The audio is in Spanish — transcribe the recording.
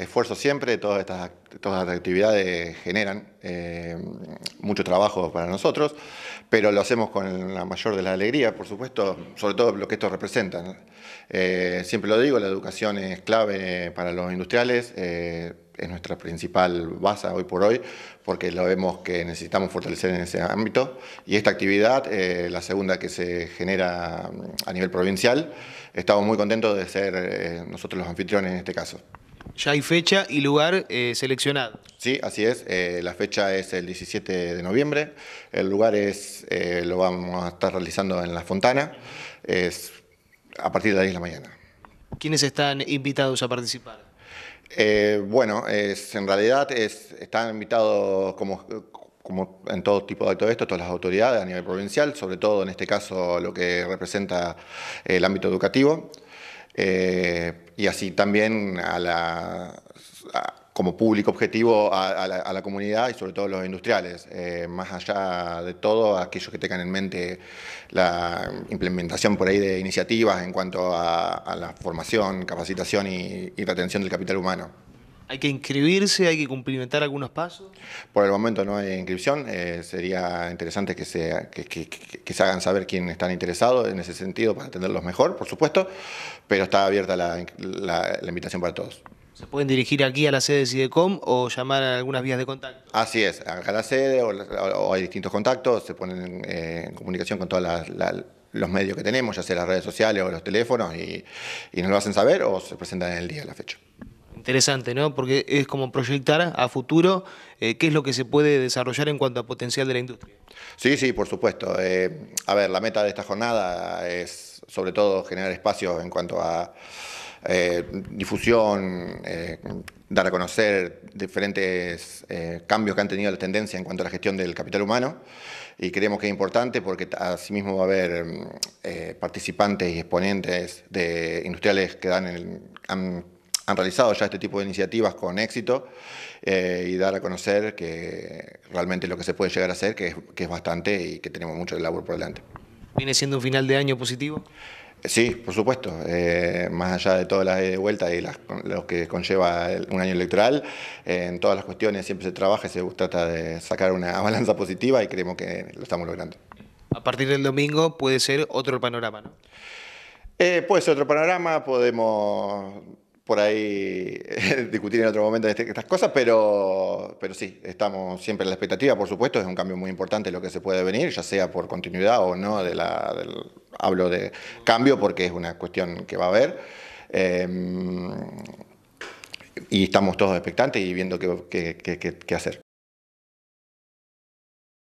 esfuerzo siempre, todas estas, actividades generan eh, mucho trabajo para nosotros, pero lo hacemos con la mayor de la alegría, por supuesto, sobre todo lo que esto representa. Eh, siempre lo digo, la educación es clave para los industriales, eh, es nuestra principal base hoy por hoy, porque lo vemos que necesitamos fortalecer en ese ámbito. Y esta actividad, la segunda que se genera mm, a nivel provincial, estamos muy contentos de ser nosotros los anfitriones en este caso. Ya hay fecha y lugar eh, seleccionado. Sí, así es. Eh, la fecha es el 17 de noviembre. El lugar es eh, lo vamos a estar realizando en La Fontana. a partir de las 10 de la mañana. ¿Quiénes están invitados a participar? bueno, en realidad están invitados como, como en todo tipo de acto de esto, todas las autoridades a nivel provincial, sobre todo en este caso lo que representa el ámbito educativo. Eh, y así también a la, como público objetivo a, la, comunidad y sobre todo a los industriales. Eh, más allá de todo, aquellos que tengan en mente la implementación por ahí de iniciativas en cuanto a, la formación, capacitación y retención del capital humano. ¿Hay que inscribirse? ¿Hay que cumplimentar algunos pasos? Por el momento no hay inscripción. Eh, sería interesante que se, que, se hagan saber quiénes están interesados en ese sentido para atenderlos mejor, por supuesto, pero está abierta la, invitación para todos. Se pueden dirigir aquí a la sede de o llamar a algunas vías de contacto. Así es, a la sede o, hay distintos contactos, se ponen en eh, comunicación con todos los medios que tenemos, ya sea las redes sociales o los teléfonos, y, y nos lo hacen saber o se presentan en el día de la fecha. Interesante, ¿no? Porque es como proyectar a futuro eh, qué es lo que se puede desarrollar en cuanto a potencial de la industria. Sí, sí, por supuesto. Eh, a ver, la meta de esta jornada es sobre todo generar espacios en cuanto a eh, difusión, dar a conocer diferentes cambios que han tenido la tendencia en cuanto a la gestión del capital humano y creemos que es importante porque asimismo va a haber participantes y exponentes de industriales que dan el, han realizado ya este tipo de iniciativas con éxito eh, y dar a conocer que realmente lo que se puede llegar a hacer, que es, bastante y que tenemos mucho de labor por delante. ¿Viene siendo un final de año positivo? Eh, sí, por supuesto. Eh, más allá de todas las vueltas y las, lo que conlleva un año electoral, en todas las cuestiones siempre se trabaja y se trata de sacar una balanza positiva y creemos que lo estamos logrando. A partir del domingo puede ser otro panorama, ¿no? Eh, puede otro panorama, podemos por ahí eh, discutir en otro momento este, estas cosas, pero, pero sí, estamos siempre en la expectativa, por supuesto, es un cambio muy importante lo que se puede venir, ya sea por continuidad o no, de la, hablo de cambio porque es una cuestión que va a haber. Em, y estamos todos expectantes y viendo qué hacer.